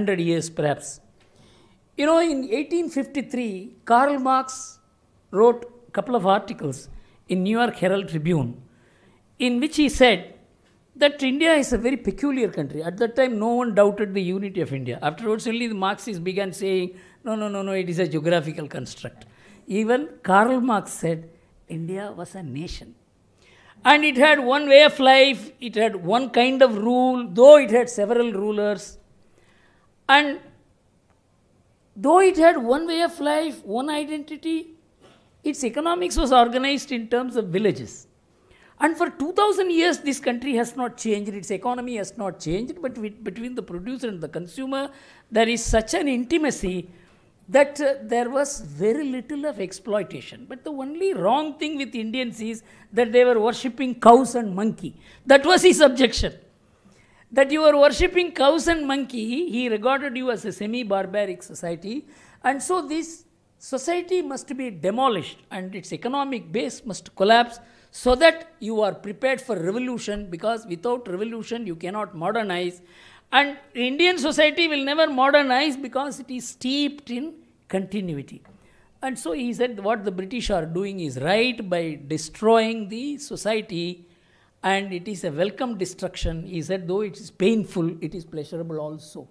100 years perhaps. You know, in 1853, Karl Marx wrote a couple of articles in New York Herald Tribune in which he said that India is a very peculiar country. At that time, no one doubted the unity of India. Afterwards, only the Marxists began saying, no, no, no, no, it is a geographical construct. Even Karl Marx said India was a nation. And it had one way of life, it had one kind of rule, though it had several rulers, and though it had one way of life, one identity, its economics was organized in terms of villages. And for 2000 years, this country has not changed, its economy has not changed, but with, between the producer and the consumer, there is such an intimacy that uh, there was very little of exploitation. But the only wrong thing with Indians is that they were worshipping cows and monkey. That was his objection that you were worshipping cows and monkey, he regarded you as a semi-barbaric society. And so this society must be demolished and its economic base must collapse so that you are prepared for revolution because without revolution you cannot modernize. And Indian society will never modernize because it is steeped in continuity. And so he said what the British are doing is right by destroying the society and it is a welcome destruction, he said, though it is painful, it is pleasurable also.